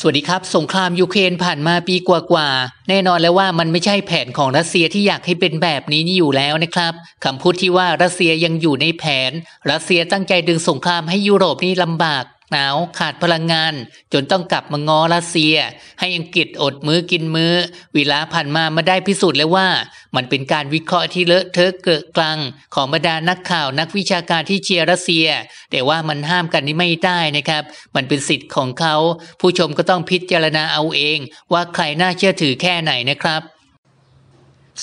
สวัสดีครับ สงครามยูเครนผ่านมาปีกว่าๆแน่นอนแล้วว่ามันไม่ใช่แผนของรัสเซียที่อยากให้เป็นแบบนี้นี่อยู่แล้วนะครับคำพูดที่ว่ารัสเซียยังอยู่ในแผน รัสเซียตั้งใจดึงสงครามให้ยุโรปนี่ลำบากหนาวขาดพลังงาน จนต้องกลับมางอรัสเซียให้อังกฤษอดมือกินมือ้อวิลาผ่านมามาได้พิสูจน์แล้วว่า มันเป็นการวิเคราะห์ที่เลอะเทอะเกิดกลัง ของบรรดานักข่าวนักวิชาการที่เชียร์รัสเซีย แต่ว่ามันห้ามกันนี่ไม่ได้นะครับ มันเป็นสิทธิ์ของเขา ผู้ชมก็ต้องพิจารณาเอาเอง ว่าใครน่าเชื่อถือแค่ไหนนะครับ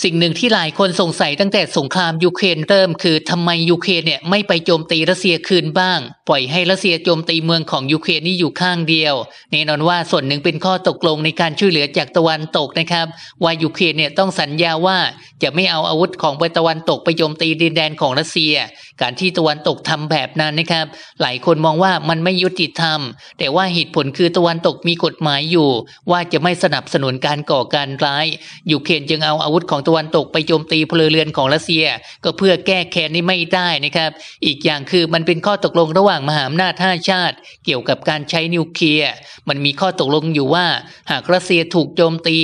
สิ่งหนึ่งที่หลายคนสงสัยตั้งแต่สงครามยูเครนเริ่มคือทำไมยูเครนเนี่ยไม่ไปโจมตีรัสเซียคืนบ้าง ปล่อยให้รัสเซียโจมตีเมืองของยูเครนนี่อยู่ข้างเดียว แน่นอนว่าส่วนหนึ่งเป็นข้อตกลงในการช่วยเหลือจากตะวันตกนะครับ ว่ายูเครนเนี่ยต้องสัญญาว่าจะไม่เอาอาวุธของตะวันตกไปโจมตีดินแดนของรัสเซีย การที่ตะวันตกทำแบบนั้นนะครับ หลายคนมองว่ามันไม่ยุติธรรม แต่ว่าเหตุผลคือตะวันตกมีกฎหมายอยู่ ว่าจะไม่สนับสนุนการก่อการร้ายยูเครนจึงเอาอาวุธของตะวันตกไปโจมตีพลเรือนของรัสเซีย ก็เพื่อแก้แค้นนี้ไม่ได้นะครับ อีกอย่างคือมันเป็นข้อตกลงระหว่างมหาอำนาจห้าชาติ เกี่ยวกับการใช้นิวเคลียร์มันมีข้อตกลงอยู่ว่า หากรัสเซียถูกโจมตี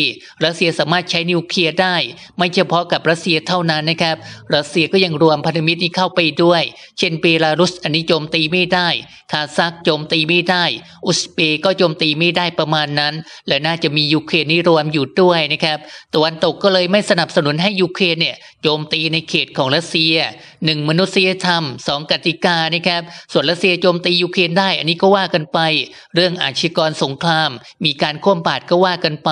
รัสเซียสามารถใช้นิวเคลียร์ได้ ไม่เฉพาะกับรัสเซียเท่านั้นนะครับรัสเซียก็ยังรวมพันธมิตรนี้เข้าไปด้วย เช่นเบลารุสอันนี้โจมตีไม่ได้คาซัคโจมตีไม่ได้ อุซเบกก็โจมตีไม่ได้ประมาณนั้น และน่าจะมียูเครนนี่รวมอยู่ด้วยนะครับตะวันตกก็เลยไม่สนับสนุนให้ยูเครนเนี่ยโจมตีในเขตของรัสเซีย1มนุษยธรรม2กติกานะครับส่วนรัสเซียโจมตียูเครนได้ อันนี้ก็ว่ากันไป เรื่องอาชีกรสงครามมีการคว่ำบาตรก็ว่ากันไป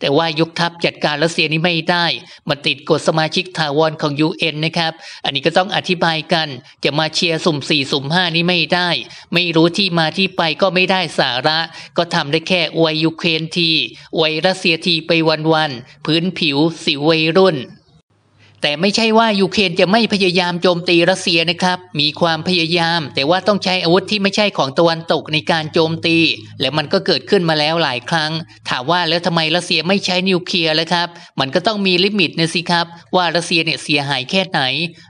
แต่ว่ายกทัพจัดการรัสเซียนี้ไม่ได้มาติดกฎสมาชิกถาวรของ UN นะครับ อันนี้ก็ต้องอธิบายกันจะมาเชียร์สุ่ม4 สุ่ม5 นี้ไม่ได้ ไม่รู้ที่มาที่ไปก็ไม่ได้สาระก็ทำได้แค่อวยยูเครนทีอวยรัสเซียทีไปวันๆพื้นผิวสิวัยรุ่น แต่ไม่ใช่ว่ายูเครนจะไม่พยายามโจมตีรัสเซียนะครับ มีความพยายามแต่ว่าต้องใช้อาวุธที่ไม่ใช่ของตะวันตกในการโจมตี และมันก็เกิดขึ้นมาแล้วหลายครั้ง ถามว่าแล้วทำไมรัสเซียไม่ใช้นิวเคลียร์ลยครับ มันก็ต้องมีลิมิตนะสิครับว่ารัสเซียเนี่ยเสียหายแค่ไหน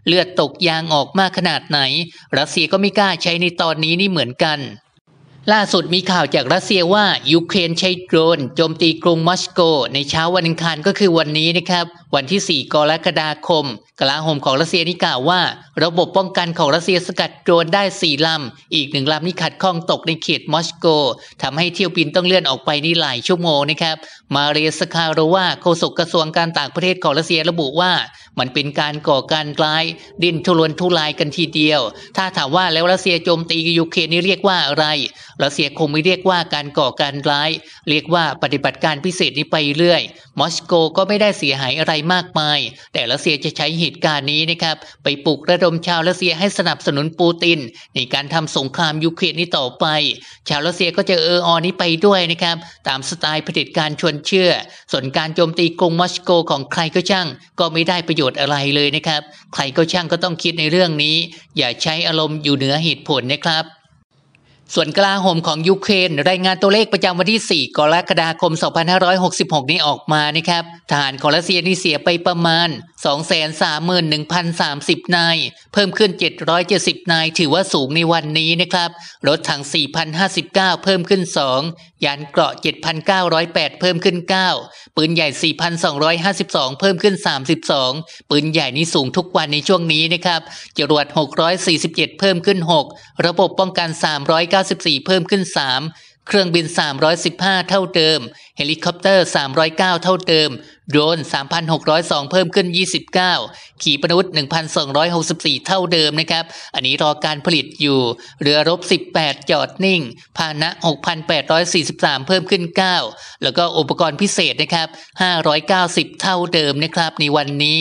เลือดตกยางออกมากขนาดไหนรัสเซียก็ไม่กล้าใช้ในตอนนี้นี่เหมือนกัน ล่าสุดมีข่าวจากรัสเซียว่ายูเครนใช้โดรนโจมตีกรุงมอสโก ในเช้าวันอังคารก็คือวันนี้นะครับวันที่ 4 กรกฎาคม กลาโหมของรัสเซียนี่กล่าวว่า ระบบป้องกันของรัสเซียสกัดโดรนได้ 4 ลำ อีกหนึ่งลำนี่ขัดข้องตกในเขตมอสโกทำให้เที่ยวบินต้องเลื่อนออกไปนี่หลายชั่วโมงนะครับ มาเรียสคาโรวาโฆษกกระทรวงการต่างประเทศของรัสเซียระบุว่า มันเป็นการก่อการร้ายดิ้นทุรนทุรายกันทีเดียว ถ้าถามว่าแล้วรัสเซียโจมตียูเครนนี่เรียกว่าอะไรรัสเซียคงไม่เรียกว่าการก่อการร้าย เรียกว่าปฏิบัติการพิเศษนี้ไปเรื่อยมอสโกก็ไม่ได้เสียหายอะไรมากมาย แต่รัสเซียจะใช้เหตุการณ์นี้นะครับ ไปปลุกระดมชาวรัสเซียให้สนับสนุนปูตินในการทำสงครามยูเครนนี้ต่อไป ชาวรัสเซียก็จะเอออนี้ไปด้วยนะครับ ตามสไตล์เผด็จการชวนเชื่อส่วนการโจมตีกรุงมอสโกของใครก็ช่าง ก็ไม่ได้ประโยชน์อะไรเลยนะครับ ใครก็ช่างก็ต้องคิดในเรื่องนี้ อย่าใช้อารมณ์อยู่เหนือเหตุผลนะครับส่วนกลาโหมของยูเครนรายงานตัวเลขประจำวันที่ 4 กรกฎาคม 2566 นี้ออกมานะครับทหารของรัสเซียนี่เสียไปประมาณ231,030นาย เพิ่มขึ้น770นายถือว่าสูงในวันนี้นะครับรถถัง4,059 เพิ่มขึ้น 2ยานเกราะ7,908 เพิ่มขึ้น 9 ปืนใหญ่ 4,252 เพิ่มขึ้น 32 ปืนใหญ่นี้สูงทุกวันในช่วงนี้นะครับจรวด 647 เพิ่มขึ้น 6 ระบบป้องกัน394 เพิ่มขึ้น 3เครื่องบิน 315 เท่าเดิม เฮลิคอปเตอร์ 309 เท่าเดิม โดรน3,602เพิ่มขึ้น 29 ขี่ปนาวุธ1,264 เท่าเดิมนะครับ อันนี้รอการผลิตอยู่ เรือรบ 18 จอดนิ่ง พาหนะ 6,843เพิ่มขึ้น 9 แล้วก็อุปกรณ์พิเศษนะครับ590 เท่าเดิมนะครับในวันนี้